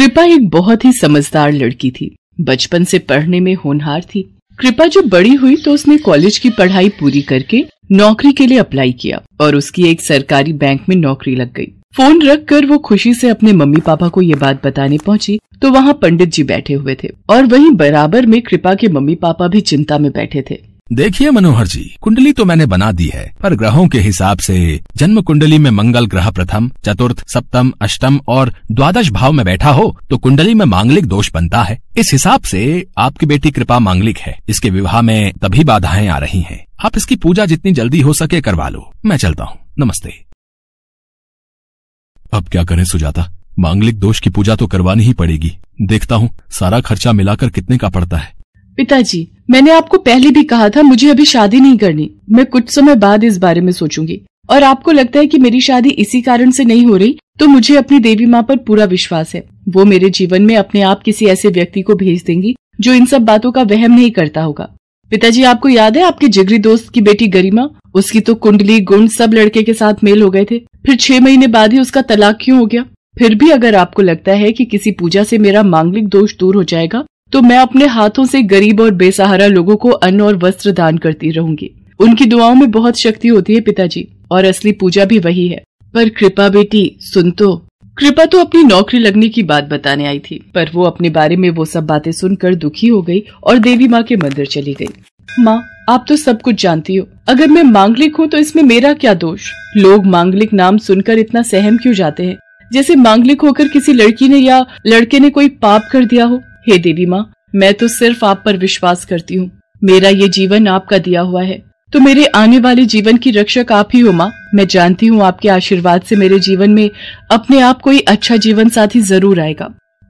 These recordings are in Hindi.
कृपा एक बहुत ही समझदार लड़की थी बचपन से पढ़ने में होनहार थी कृपा जब बड़ी हुई तो उसने कॉलेज की पढ़ाई पूरी करके नौकरी के लिए अप्लाई किया और उसकी एक सरकारी बैंक में नौकरी लग गई फोन रख कर वो खुशी से अपने मम्मी पापा को ये बात बताने पहुंची तो वहाँ पंडित जी बैठे हुए थे और वहीं बराबर में कृपा के मम्मी पापा भी चिंता में बैठे थे देखिए मनोहर जी कुंडली तो मैंने बना दी है पर ग्रहों के हिसाब से जन्म कुंडली में मंगल ग्रह प्रथम चतुर्थ सप्तम अष्टम और द्वादश भाव में बैठा हो तो कुंडली में मांगलिक दोष बनता है इस हिसाब से आपकी बेटी कृपा मांगलिक है इसके विवाह में तभी बाधाएं आ रही हैं आप इसकी पूजा जितनी जल्दी हो सके करवा लो मैं चलता हूँ नमस्ते अब क्या करें सुजाता मांगलिक दोष की पूजा तो करवानी ही पड़ेगी देखता हूँ सारा खर्चा मिलाकर कितने का पड़ता है पिताजी मैंने आपको पहले भी कहा था मुझे अभी शादी नहीं करनी मैं कुछ समय बाद इस बारे में सोचूंगी और आपको लगता है कि मेरी शादी इसी कारण से नहीं हो रही तो मुझे अपनी देवी माँ पर पूरा विश्वास है वो मेरे जीवन में अपने आप किसी ऐसे व्यक्ति को भेज देंगी जो इन सब बातों का वहम नहीं करता होगा पिताजी आपको याद है आपके जिगरी दोस्त की बेटी गरिमा उसकी तो कुंडली गुण सब लड़के के साथ मेल हो गए थे फिर छह महीने बाद ही उसका तलाक क्यों हो गया फिर भी अगर आपको लगता है कि किसी पूजा से मेरा मांगलिक दोष दूर हो जाएगा तो मैं अपने हाथों से गरीब और बेसहारा लोगों को अन्न और वस्त्र दान करती रहूंगी उनकी दुआओं में बहुत शक्ति होती है पिताजी और असली पूजा भी वही है पर कृपा बेटी सुन तो कृपा तो अपनी नौकरी लगने की बात बताने आई थी पर वो अपने बारे में वो सब बातें सुनकर दुखी हो गई और देवी माँ के मंदिर चली गई माँ आप तो सब कुछ जानती हो अगर मैं मांगलिक हूँ तो इसमें मेरा क्या दोष लोग मांगलिक नाम सुनकर इतना सहम क्यों जाते हैं जैसे मांगलिक होकर किसी लड़की ने या लड़के ने कोई पाप कर दिया हो हे देवी माँ मैं तो सिर्फ आप पर विश्वास करती हूँ मेरा ये जीवन आपका दिया हुआ है तो मेरे आने वाले जीवन की रक्षक आप ही हो माँ मैं जानती हूँ आपके आशीर्वाद से मेरे जीवन में अपने आप कोई अच्छा जीवन साथी जरूर आएगा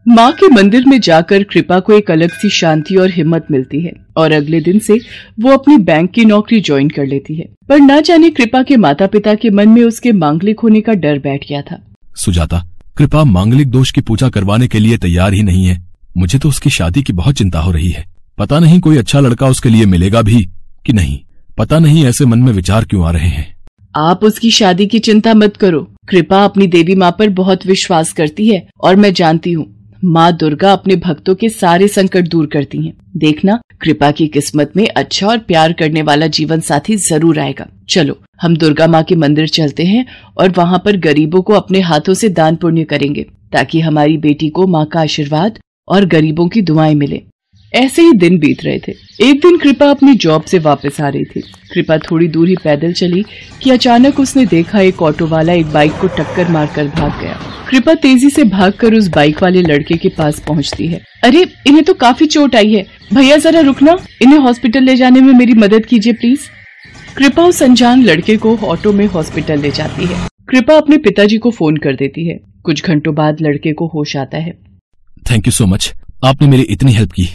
माँ के मंदिर में जाकर कृपा को एक अलग सी शांति और हिम्मत मिलती है और अगले दिन से वो अपनी बैंक की नौकरी ज्वाइन कर लेती है पर ना जाने कृपा के माता पिता के मन में उसके मांगलिक होने का डर बैठ गया था सुजाता कृपा मांगलिक दोष की पूजा करवाने के लिए तैयार ही नहीं है मुझे तो उसकी शादी की बहुत चिंता हो रही है पता नहीं कोई अच्छा लड़का उसके लिए मिलेगा भी कि नहीं पता नहीं ऐसे मन में विचार क्यों आ रहे हैं आप उसकी शादी की चिंता मत करो कृपा अपनी देवी माँ पर बहुत विश्वास करती है और मैं जानती हूँ माँ दुर्गा अपने भक्तों के सारे संकट दूर करती हैं। देखना कृपा की किस्मत में अच्छा और प्यार करने वाला जीवन साथी जरूर आएगा चलो हम दुर्गा माँ के मंदिर चलते हैं और वहाँ पर गरीबों को अपने हाथों से दान पुण्य करेंगे ताकि हमारी बेटी को माँ का आशीर्वाद और गरीबों की दुआएं मिले ऐसे ही दिन बीत रहे थे एक दिन कृपा अपनी जॉब से वापस आ रही थी कृपा थोड़ी दूर ही पैदल चली कि अचानक उसने देखा एक ऑटो वाला एक बाइक को टक्कर मारकर भाग गया कृपा तेजी से भागकर उस बाइक वाले लड़के के पास पहुंचती है अरे इन्हें तो काफी चोट आई है भैया जरा रुकना इन्हें हॉस्पिटल ले जाने में मेरी मदद कीजिए प्लीज कृपा उस अनजान लड़के को ऑटो में हॉस्पिटल ले जाती है कृपा अपने पिताजी को फोन कर देती है कुछ घंटों बाद लड़के को होश आता है थैंक यू सो मच आपने मेरी इतनी हेल्प की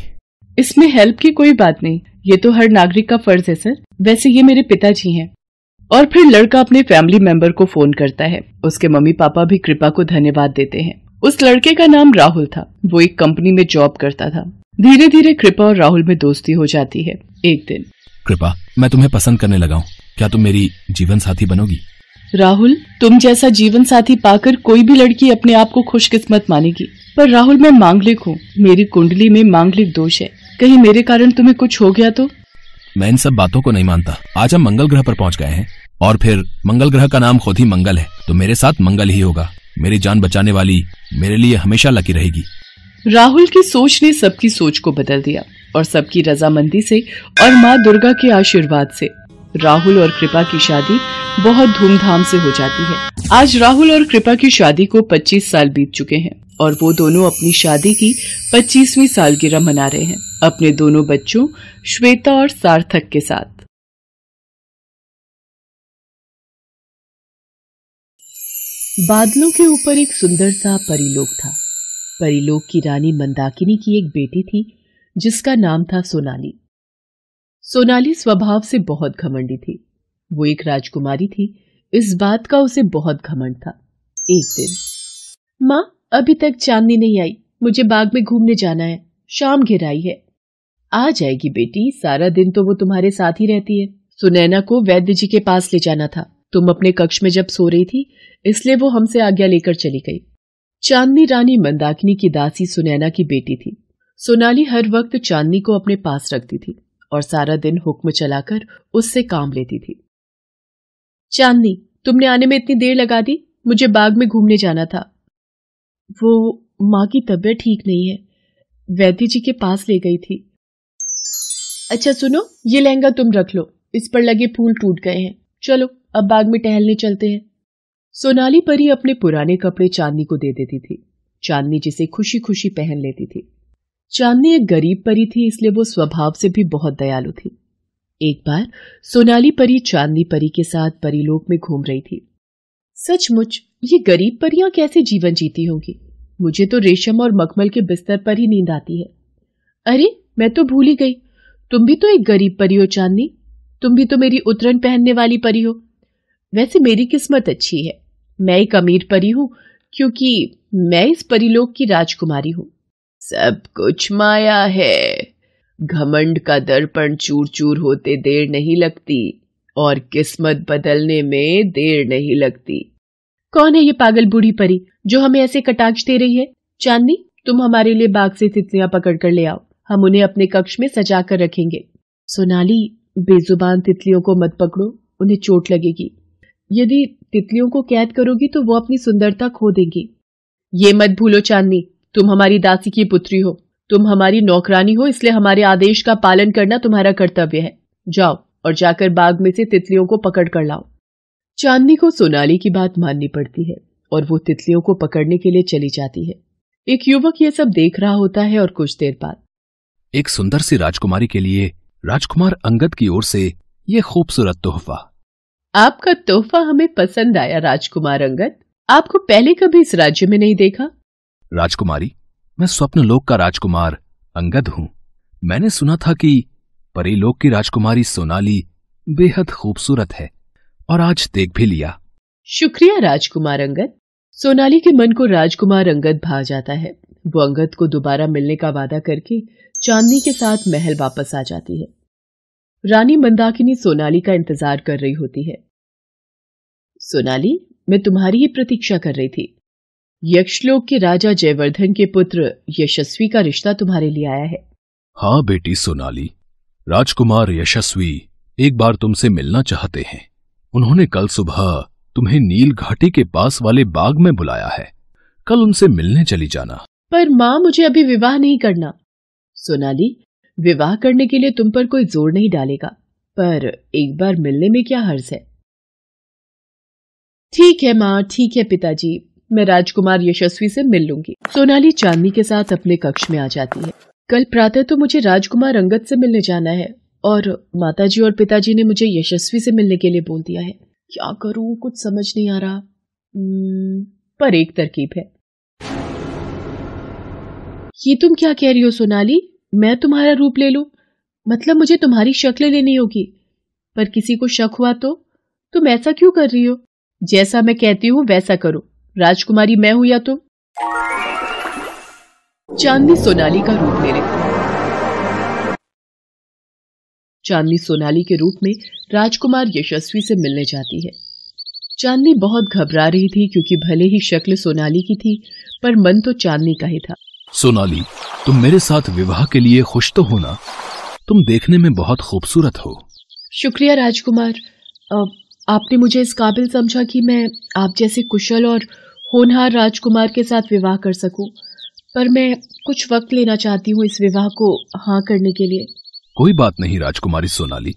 इसमें हेल्प की कोई बात नहीं ये तो हर नागरिक का फर्ज है सर वैसे ये मेरे पिताजी हैं और फिर लड़का अपने फैमिली मेंबर को फोन करता है उसके मम्मी पापा भी कृपा को धन्यवाद देते हैं उस लड़के का नाम राहुल था वो एक कंपनी में जॉब करता था धीरे धीरे कृपा और राहुल में दोस्ती हो जाती है एक दिन कृपा मैं तुम्हें पसंद करने लगा हूँ क्या तुम मेरी जीवन साथी बनोगी राहुल तुम जैसा जीवन साथी पाकर कोई भी लड़की अपने आप को खुशकिस्मत मानेगी पर राहुल मैं मांगलिक हूँ मेरी कुंडली में मांगलिक दोष है कहीं मेरे कारण तुम्हें कुछ हो गया तो मैं इन सब बातों को नहीं मानता आज हम मंगल ग्रह पर पहुँच गए हैं और फिर मंगल ग्रह का नाम खुद ही मंगल है तो मेरे साथ मंगल ही होगा मेरी जान बचाने वाली मेरे लिए हमेशा लकी रहेगी राहुल की सोच ने सबकी सोच को बदल दिया और सबकी रजामंदी से और माँ दुर्गा के आशीर्वाद से राहुल और कृपा की शादी बहुत धूमधाम से हो जाती है आज राहुल और कृपा की शादी को 25 साल बीत चुके हैं और वो दोनों अपनी शादी की 25वीं सालगिरह मना रहे हैं अपने दोनों बच्चों श्वेता और सार्थक के साथ बादलों के ऊपर एक सुंदर सा परिलोक था परिलोक की रानी मंदाकिनी की एक बेटी थी जिसका नाम था सोनाली सोनाली स्वभाव से बहुत घमंडी थी वो एक राजकुमारी थी इस बात का उसे बहुत घमंड था एक दिन माँ अभी तक चांदनी नहीं आई मुझे बाग में घूमने जाना है शाम घिर आई है आ जाएगी बेटी सारा दिन तो वो तुम्हारे साथ ही रहती है सुनैना को वैद्य जी के पास ले जाना था तुम अपने कक्ष में जब सो रही थी इसलिए वो हमसे आज्ञा लेकर चली गई चांदनी रानी मंदाकिनी की दासी सुनैना की बेटी थी सोनाली हर वक्त चांदनी को अपने पास रखती थी और सारा दिन हुक्म चलाकर उससे काम लेती थी चांदनी तुमने आने में इतनी देर लगा दी मुझे बाग में घूमने जाना था वो माँ की तबीयत ठीक नहीं है वैद्य जी के पास ले गई थी अच्छा सुनो ये लहंगा तुम रख लो इस पर लगे फूल टूट गए हैं चलो अब बाग में टहलने चलते हैं सोनाली परी अपने पुराने कपड़े चांदनी को दे देती थी चांदनी जिसे खुशी खुशी पहन लेती थी चांदनी एक गरीब परी थी इसलिए वो स्वभाव से भी बहुत दयालु थी एक बार सोनाली परी चांदनी परी के साथ परीलोक में घूम रही थी सचमुच ये गरीब परियां कैसे जीवन जीती होंगी मुझे तो रेशम और मखमल के बिस्तर पर ही नींद आती है अरे मैं तो भूल ही गई तुम भी तो एक गरीब परी हो चांदनी तुम भी तो मेरी उतरन पहनने वाली परी हो वैसे मेरी किस्मत अच्छी है मैं एक अमीर परी हूं क्योंकि मैं इस परीलोक की राजकुमारी हूं सब कुछ माया है घमंड का दर्पण चूर चूर होते देर नहीं लगती और किस्मत बदलने में देर नहीं लगती कौन है ये पागल बूढ़ी परी जो हमें ऐसे कटाक्ष दे रही है चांदनी तुम हमारे लिए बाग से तितलियां पकड़ कर ले आओ हम उन्हें अपने कक्ष में सजा कर रखेंगे सोनाली बेजुबान तितलियों को मत पकड़ो उन्हें चोट लगेगी यदि तितलियों को कैद करोगी तो वो अपनी सुंदरता खो देंगी ये मत भूलो चांदनी तुम हमारी दासी की पुत्री हो तुम हमारी नौकरानी हो इसलिए हमारे आदेश का पालन करना तुम्हारा कर्तव्य है जाओ और जाकर बाग में से तितलियों को पकड़ कर लाओ चांदनी को सोनाली की बात माननी पड़ती है और वो तितलियों को पकड़ने के लिए चली जाती है एक युवक ये सब देख रहा होता है और कुछ देर बाद एक सुंदर सी राजकुमारी के लिए राजकुमार अंगद की ओर से ये खूबसूरत तोहफा आपका तोहफा हमें पसंद आया राजकुमार अंगद आपको पहले कभी इस राज्य में नहीं देखा राजकुमारी मैं स्वप्नलोक का राजकुमार अंगद हूं मैंने सुना था कि परीलोक की राजकुमारी सोनाली बेहद खूबसूरत है और आज देख भी लिया शुक्रिया राजकुमार अंगद सोनाली के मन को राजकुमार अंगद भा जाता है वो अंगद को दोबारा मिलने का वादा करके चांदनी के साथ महल वापस आ जाती है रानी मंदाकिनी सोनाली का इंतजार कर रही होती है सोनाली मैं तुम्हारी ही प्रतीक्षा कर रही थी यक्षलोक के राजा जयवर्धन के पुत्र यशस्वी का रिश्ता तुम्हारे लिए आया है हाँ बेटी सोनाली राजकुमार यशस्वी एक बार तुमसे मिलना चाहते हैं उन्होंने कल सुबह तुम्हें नील घाटी के पास वाले बाग में बुलाया है कल उनसे मिलने चली जाना पर माँ मुझे अभी विवाह नहीं करना सोनाली विवाह करने के लिए तुम पर कोई जोर नहीं डालेगा पर एक बार मिलने में क्या हर्ज है ठीक है माँ ठीक है पिताजी मैं राजकुमार यशस्वी से मिल लूंगी सोनाली चांदनी के साथ अपने कक्ष में आ जाती है कल प्रातः तो मुझे राजकुमार अंगत से मिलने जाना है और माताजी और पिताजी ने मुझे यशस्वी से मिलने के लिए बोल दिया है क्या करूं कुछ समझ नहीं आ रहा हम्म, पर एक तरकीब है ये तुम क्या कह रही हो सोनाली मैं तुम्हारा रूप ले लू मतलब मुझे तुम्हारी शक्ल लेनी होगी पर किसी को शक हुआ तो तुम ऐसा क्यों कर रही हो जैसा मैं कहती हूँ वैसा करो राजकुमारी मैं हूँ या तुम चांदनी सोनाली का रूप ले चांदनी सोनाली के रूप में राजकुमार यशस्वी से मिलने जाती है चांदनी बहुत घबरा रही थी क्योंकि भले ही शक्ल सोनाली की थी पर मन तो चांदनी का ही था सोनाली तुम मेरे साथ विवाह के लिए खुश तो हो ना तुम देखने में बहुत खूबसूरत हो शुक्रिया राजकुमार आपने मुझे इस काबिल समझा कि मैं आप जैसे कुशल और होनहार राजकुमार के साथ विवाह कर सकूं पर मैं कुछ वक्त लेना चाहती हूँ इस विवाह को हाँ करने के लिए कोई बात नहीं राजकुमारी सोनाली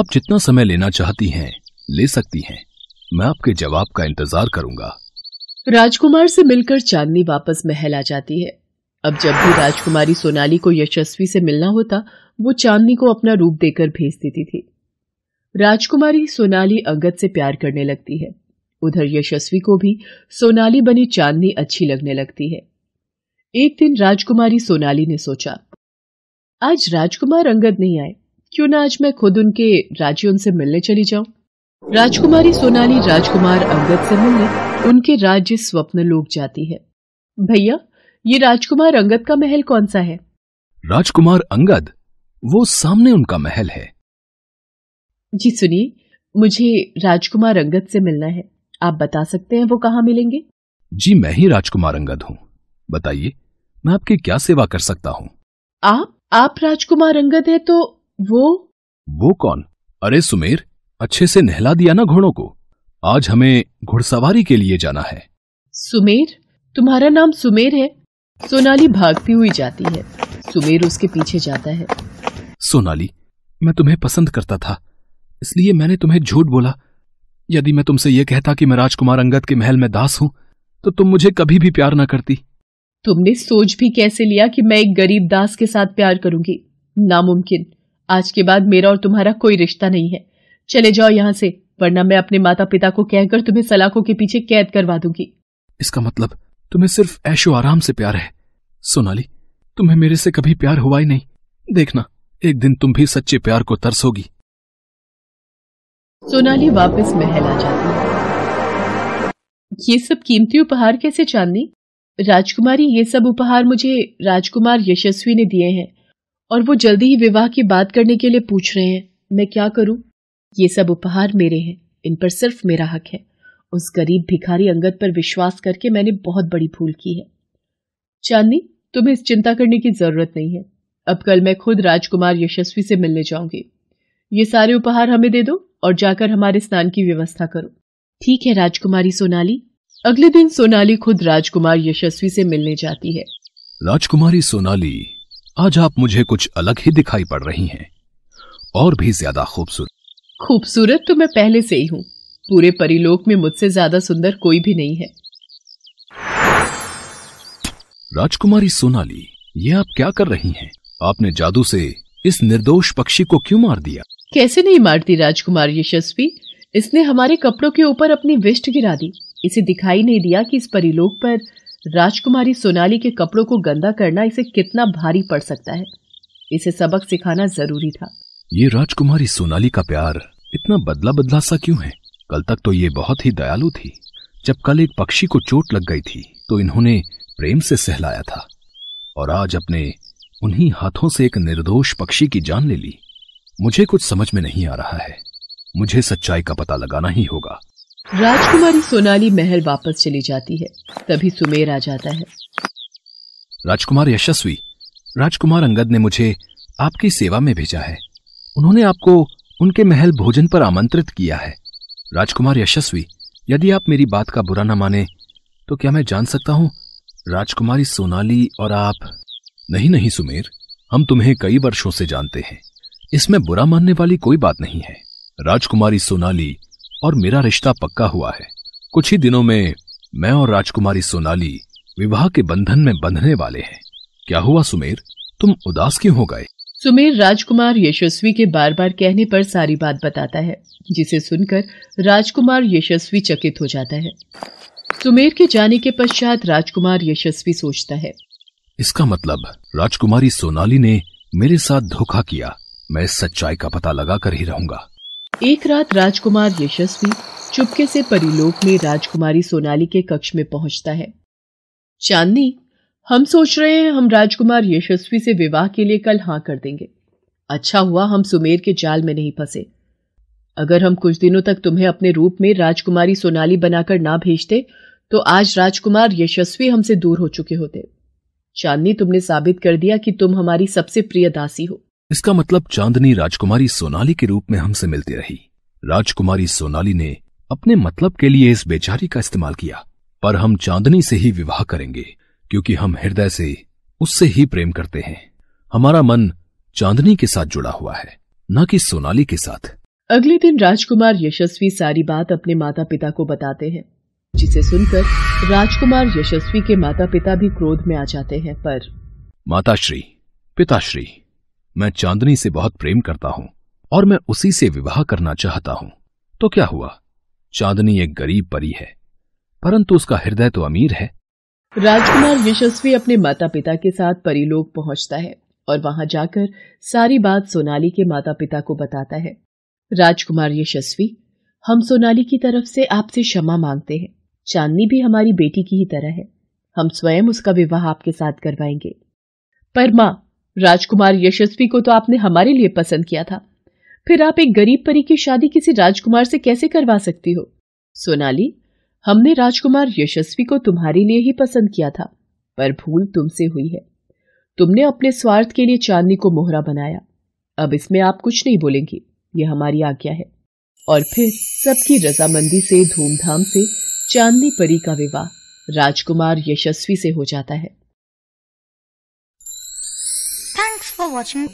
आप जितना समय लेना चाहती हैं ले सकती हैं मैं आपके जवाब का इंतजार करूंगा राजकुमार से मिलकर चांदनी वापस महल आ जाती है अब जब भी राजकुमारी सोनाली को यशस्वी से मिलना होता वो चांदनी को अपना रूप देकर भेज देती थी राजकुमारी सोनाली अंगद से प्यार करने लगती है उधर यशस्वी को भी सोनाली बनी चांदनी अच्छी लगने लगती है एक दिन राजकुमारी सोनाली ने सोचा आज राजकुमार अंगद नहीं आए क्यों ना आज मैं खुद उनके राज्य उनसे मिलने चली जाऊं राजकुमारी सोनाली राजकुमार अंगद से मिलने उनके राज्य स्वप्न लोग जाती है भैया ये राजकुमार अंगद का महल कौन सा है राजकुमार अंगद वो सामने उनका महल है जी सुनिए मुझे राजकुमार अंगद से मिलना है आप बता सकते हैं वो कहाँ मिलेंगे जी मैं ही राजकुमार अंगद हूँ बताइए मैं आपकी क्या सेवा कर सकता हूँ आप आप राजकुमार अंगद है तो वो वो कौन अरे सुमेर अच्छे से नहला दिया ना घोड़ों को आज हमें घुड़सवारी के लिए जाना है सुमेर तुम्हारा नाम सुमेर है सोनाली भागती हुई जाती है सुमेर उसके पीछे जाता है सोनाली मैं तुम्हें पसंद करता था इसलिए मैंने तुम्हें झूठ बोला यदि मैं तुमसे यह कहता कि मैं राजकुमार अंगद के महल में दास हूं तो तुम मुझे कभी भी प्यार ना करती तुमने सोच भी कैसे लिया कि मैं एक गरीब दास के साथ प्यार करूंगी नामुमकिन आज के बाद मेरा और तुम्हारा कोई रिश्ता नहीं है चले जाओ यहाँ से वरना मैं अपने माता पिता को कहकर तुम्हें सलाखों के पीछे कैद करवा दूंगी इसका मतलब तुम्हें सिर्फ ऐशो आराम से प्यार है सोनाली तुम्हें मेरे से कभी प्यार हुआ ही नहीं देखना एक दिन तुम भी सच्चे प्यार को तरसोगी सोनाली वापस महल आ जाती ये सब कीमती उपहार कैसे चांदनी राजकुमारी ये सब उपहार मुझे राजकुमार यशस्वी ने दिए हैं और वो जल्दी ही विवाह की बात करने के लिए पूछ रहे हैं मैं क्या करूं ये सब उपहार मेरे हैं इन पर सिर्फ मेरा हक है उस गरीब भिखारी अंगत पर विश्वास करके मैंने बहुत बड़ी भूल की है चांदनी तुम्हें इस चिंता करने की जरूरत नहीं है अब कल मैं खुद राजकुमार यशस्वी से मिलने जाऊंगी ये सारे उपहार हमें दे दो और जाकर हमारे स्नान की व्यवस्था करो ठीक है राजकुमारी सोनाली अगले दिन सोनाली खुद राजकुमार यशस्वी से मिलने जाती है राजकुमारी सोनाली आज आप मुझे कुछ अलग ही दिखाई पड़ रही हैं और भी ज्यादा खूबसूरत खूबसूरत तो मैं पहले से ही हूँ पूरे परिलोक में मुझसे ज्यादा सुंदर कोई भी नहीं है राजकुमारी सोनाली ये आप क्या कर रही हैं? आपने जादू से इस निर्दोष पक्षी को क्यों मार दिया कैसे नहीं मारती राजकुमार यशस्वी इसने हमारे कपड़ों के ऊपर अपनी विष्ट गिरा दी इसे दिखाई नहीं दिया कि इस परिलोक पर राजकुमारी सोनाली के कपड़ों को गंदा करना इसे कितना भारी पड़ सकता है इसे सबक सिखाना जरूरी था ये राजकुमारी सोनाली का प्यार इतना बदला बदला सा क्यों है कल तक तो ये बहुत ही दयालु थी जब कल एक पक्षी को चोट लग गई थी तो इन्होंने प्रेम से सहलाया था और आज अपने उन्हीं हाथों से एक निर्दोष पक्षी की जान ले ली मुझे कुछ समझ में नहीं आ रहा है मुझे सच्चाई का पता लगाना ही होगा राजकुमारी सोनाली महल वापस चली जाती है तभी सुमेर आ जाता है राजकुमार यशस्वी राजकुमार अंगद ने मुझे आपकी सेवा में भेजा है उन्होंने आपको उनके महल भोजन पर आमंत्रित किया है राजकुमार यशस्वी यदि आप मेरी बात का बुरा न माने तो क्या मैं जान सकता हूँ राजकुमारी सोनाली और आप नहीं नहीं सुमेर हम तुम्हें कई वर्षों से जानते हैं इसमें बुरा मानने वाली कोई बात नहीं है राजकुमारी सोनाली और मेरा रिश्ता पक्का हुआ है कुछ ही दिनों में मैं और राजकुमारी सोनाली विवाह के बंधन में बंधने वाले हैं क्या हुआ सुमेर तुम उदास क्यों हो गए सुमेर राजकुमार यशस्वी के बार बार कहने पर सारी बात बताता है जिसे सुनकर राजकुमार यशस्वी चकित हो जाता है सुमेर के जाने के पश्चात राजकुमार यशस्वी सोचता है इसका मतलब राजकुमारी सोनाली ने मेरे साथ धोखा किया मैं इस सच्चाई का पता लगा कर ही रहूंगा एक रात राजकुमार यशस्वी चुपके से परिलोक में राजकुमारी सोनाली के कक्ष में पहुंचता है चांदनी हम सोच रहे हैं हम राजकुमार यशस्वी से विवाह के लिए कल हाँ कर देंगे अच्छा हुआ हम सुमेर के जाल में नहीं फंसे अगर हम कुछ दिनों तक तुम्हें अपने रूप में राजकुमारी सोनाली बनाकर ना भेजते तो आज राजकुमार यशस्वी हमसे दूर हो चुके होते चांदनी तुमने साबित कर दिया कि तुम हमारी सबसे प्रिय दासी हो इसका मतलब चांदनी राजकुमारी सोनाली के रूप में हमसे मिलती रही राजकुमारी सोनाली ने अपने मतलब के लिए इस बेचारी का इस्तेमाल किया पर हम चांदनी से ही विवाह करेंगे क्योंकि हम हृदय से उससे ही प्रेम करते हैं हमारा मन चांदनी के साथ जुड़ा हुआ है न कि सोनाली के साथ अगले दिन राजकुमार यशस्वी सारी बात अपने माता पिता को बताते हैं जिसे सुनकर राजकुमार यशस्वी के माता पिता भी क्रोध में आ जाते हैं पर माताश्री पिताश्री मैं चांदनी से बहुत प्रेम करता हूं और मैं उसी से विवाह करना चाहता हूं तो क्या हुआ चांदनी एक गरीब परी है परंतु उसका हृदय तो अमीर है राजकुमार यशस्वी अपने माता पिता के साथ परिलोक पहुंचता है और वहां जाकर सारी बात सोनाली के माता पिता को बताता है राजकुमार यशस्वी हम सोनाली की तरफ से आपसे क्षमा मांगते हैं चांदनी भी हमारी बेटी की ही तरह है हम स्वयं उसका विवाह आपके साथ करवाएंगे पर माँ राजकुमार यशस्वी को तो आपने हमारे लिए पसंद किया था फिर आप एक गरीब परी की शादी किसी राजकुमार से कैसे करवा सकती हो सोनाली हमने राजकुमार यशस्वी को तुम्हारे लिए ही पसंद किया था पर भूल तुमसे हुई है तुमने अपने स्वार्थ के लिए चांदनी को मोहरा बनाया अब इसमें आप कुछ नहीं बोलेंगी ये हमारी आज्ञा है और फिर सबकी रजामंदी से धूमधाम से चांदनी परी का विवाह राजकुमार यशस्वी से हो जाता है for watching.